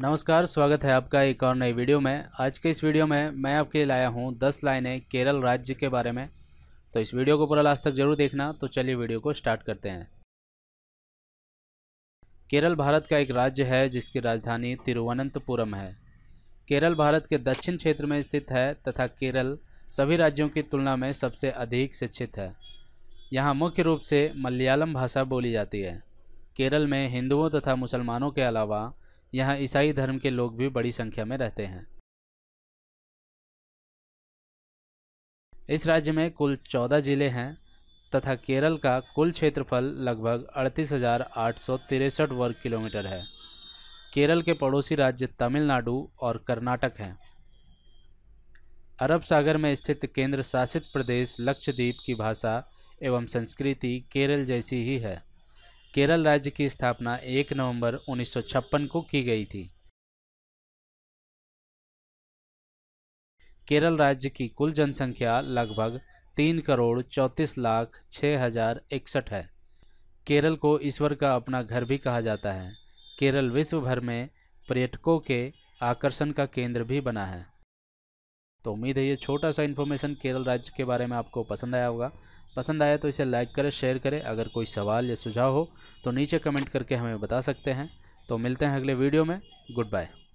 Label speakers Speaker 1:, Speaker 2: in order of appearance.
Speaker 1: नमस्कार स्वागत है आपका एक और नई वीडियो में आज के इस वीडियो में मैं आपके लिए लाया हूँ दस लाइनें केरल राज्य के बारे में तो इस वीडियो को पूरा लास्ट तक जरूर देखना तो चलिए वीडियो को स्टार्ट करते हैं केरल भारत का एक राज्य है जिसकी राजधानी तिरुवनंतपुरम है केरल भारत के दक्षिण क्षेत्र में स्थित है तथा केरल सभी राज्यों की तुलना में सबसे अधिक शिक्षित है यहाँ मुख्य रूप से मलयालम भाषा बोली जाती है केरल में हिंदुओं तथा मुसलमानों के अलावा यहाँ ईसाई धर्म के लोग भी बड़ी संख्या में रहते हैं इस राज्य में कुल चौदह जिले हैं तथा केरल का कुल क्षेत्रफल लगभग अड़तीस वर्ग किलोमीटर है केरल के पड़ोसी राज्य तमिलनाडु और कर्नाटक हैं अरब सागर में स्थित केंद्र शासित प्रदेश लक्षद्वीप की भाषा एवं संस्कृति केरल जैसी ही है केरल राज्य की स्थापना 1 नवंबर 1956 को की गई थी केरल राज्य की कुल जनसंख्या लगभग 3 करोड़ 34 लाख छः हजार इकसठ है केरल को ईश्वर का अपना घर भी कहा जाता है केरल विश्व भर में पर्यटकों के आकर्षण का केंद्र भी बना है तो उम्मीद है ये छोटा सा इन्फॉर्मेशन केरल राज्य के बारे में आपको पसंद आया होगा पसंद आया तो इसे लाइक करें शेयर करें अगर कोई सवाल या सुझाव हो तो नीचे कमेंट करके हमें बता सकते हैं तो मिलते हैं अगले वीडियो में गुड बाय